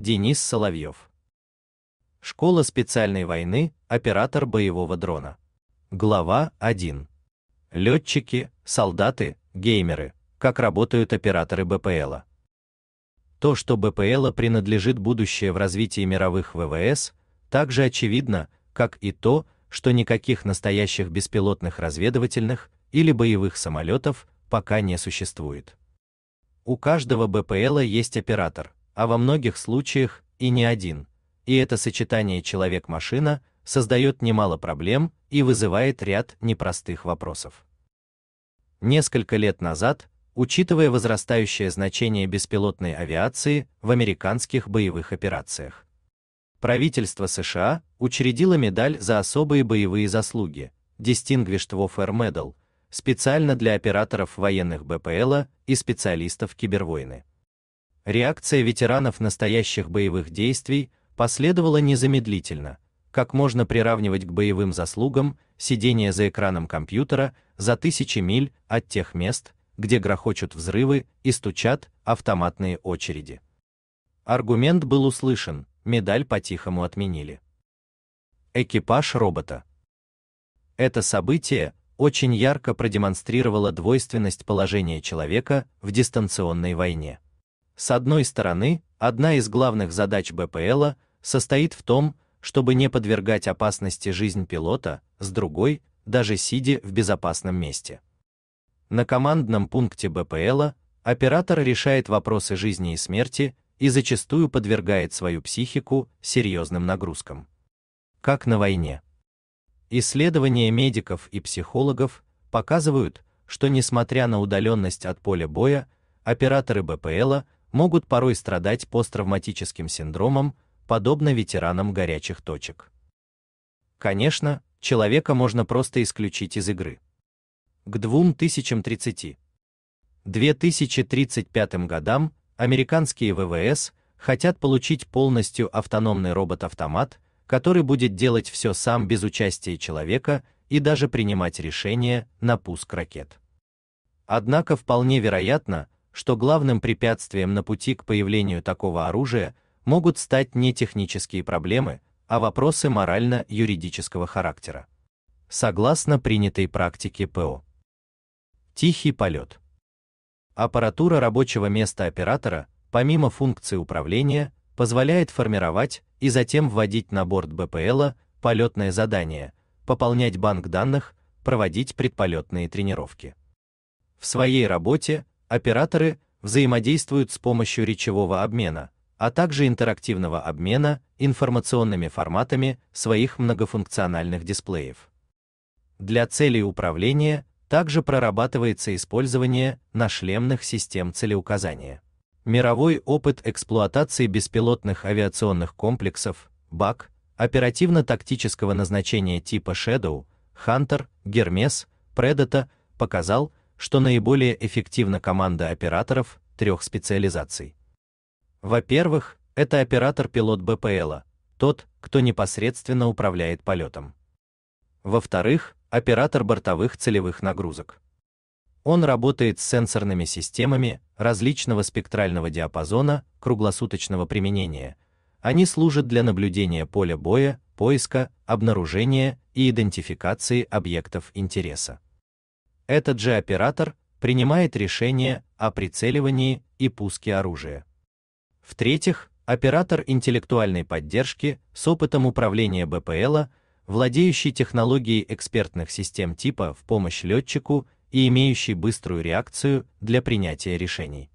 Денис Соловьев. Школа специальной войны, оператор боевого дрона. Глава 1. Летчики, солдаты, геймеры. Как работают операторы БПЛа. То, что БПЛа принадлежит будущее в развитии мировых ВВС, также очевидно, как и то, что никаких настоящих беспилотных разведывательных или боевых самолетов пока не существует. У каждого БПЛа есть оператор, а во многих случаях и не один. И это сочетание человек-машина создает немало проблем и вызывает ряд непростых вопросов. Несколько лет назад, учитывая возрастающее значение беспилотной авиации в американских боевых операциях, правительство США учредило медаль за особые боевые заслуги Distinguished Warfare Medal специально для операторов военных БПЛа и специалистов кибервойны. Реакция ветеранов настоящих боевых действий последовала незамедлительно. Как можно приравнивать к боевым заслугам сидение за экраном компьютера за тысячи миль от тех мест, где грохочут взрывы и стучат автоматные очереди? Аргумент был услышан, медаль по-тихому отменили. Экипаж робота. Это событие очень ярко продемонстрировало двойственность положения человека в дистанционной войне. С одной стороны, одна из главных задач БПЛа состоит в том, чтобы не подвергать опасности жизнь пилота, с другой, даже сидя в безопасном месте. На командном пункте БПЛа оператор решает вопросы жизни и смерти и зачастую подвергает свою психику серьезным нагрузкам. Как на войне. Исследования медиков и психологов показывают, что несмотря на удаленность от поля боя, операторы БПЛа могут порой страдать посттравматическим синдромом, подобно ветеранам горячих точек. Конечно, человека можно просто исключить из игры. К 2030. 2035 годам американские ВВС хотят получить полностью автономный робот-автомат, который будет делать все сам без участия человека и даже принимать решения на пуск ракет. Однако вполне вероятно, что главным препятствием на пути к появлению такого оружия могут стать не технические проблемы, а вопросы морально-юридического характера. Согласно принятой практике ПО. Тихий полет. Аппаратура рабочего места оператора, помимо функции управления, позволяет формировать и затем вводить на борт БПЛа полетное задание, пополнять банк данных, проводить предполетные тренировки. В своей работе Операторы взаимодействуют с помощью речевого обмена, а также интерактивного обмена информационными форматами своих многофункциональных дисплеев. Для целей управления также прорабатывается использование нашлемных систем целеуказания. Мировой опыт эксплуатации беспилотных авиационных комплексов БАК оперативно-тактического назначения типа Shadow, Hunter, Hermes, Predator показал, что наиболее эффективна команда операторов трех специализаций. Во-первых, это оператор-пилот БПЛа, тот, кто непосредственно управляет полетом. Во-вторых, оператор бортовых целевых нагрузок. Он работает с сенсорными системами различного спектрального диапазона круглосуточного применения. Они служат для наблюдения поля боя, поиска, обнаружения и идентификации объектов интереса этот же оператор принимает решение о прицеливании и пуске оружия. В-третьих, оператор интеллектуальной поддержки с опытом управления БПЛ, владеющий технологией экспертных систем типа в помощь летчику и имеющий быструю реакцию для принятия решений.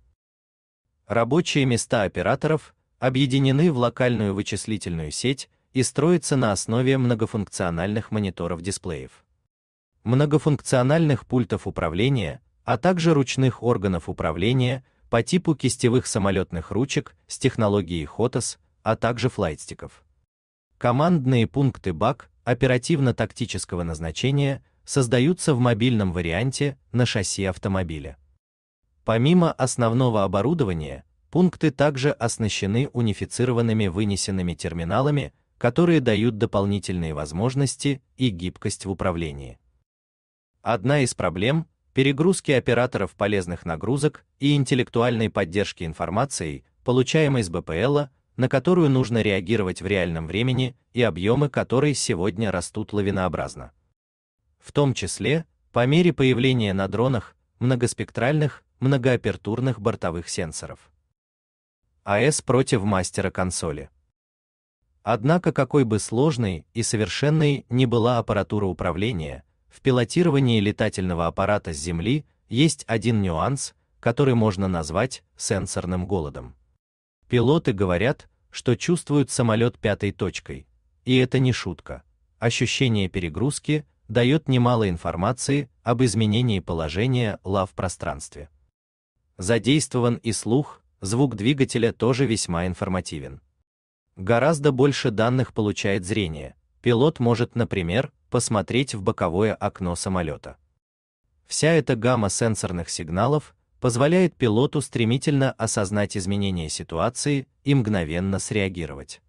Рабочие места операторов объединены в локальную вычислительную сеть и строятся на основе многофункциональных мониторов дисплеев многофункциональных пультов управления, а также ручных органов управления по типу кистевых самолетных ручек с технологией HOTAS, а также флайтстиков. Командные пункты БАК оперативно-тактического назначения создаются в мобильном варианте на шасси автомобиля. Помимо основного оборудования, пункты также оснащены унифицированными вынесенными терминалами, которые дают дополнительные возможности и гибкость в управлении. Одна из проблем – перегрузки операторов полезных нагрузок и интеллектуальной поддержки информацией, получаемой с БПЛа, на которую нужно реагировать в реальном времени и объемы которой сегодня растут лавинообразно. В том числе, по мере появления на дронах многоспектральных, многоапертурных бортовых сенсоров. АС против мастера консоли. Однако какой бы сложной и совершенной ни была аппаратура управления, в пилотировании летательного аппарата с Земли есть один нюанс, который можно назвать сенсорным голодом. Пилоты говорят, что чувствуют самолет пятой точкой, и это не шутка. Ощущение перегрузки дает немало информации об изменении положения ла в пространстве. Задействован и слух, звук двигателя тоже весьма информативен. Гораздо больше данных получает зрение. Пилот может, например, посмотреть в боковое окно самолета. Вся эта гамма сенсорных сигналов позволяет пилоту стремительно осознать изменения ситуации и мгновенно среагировать.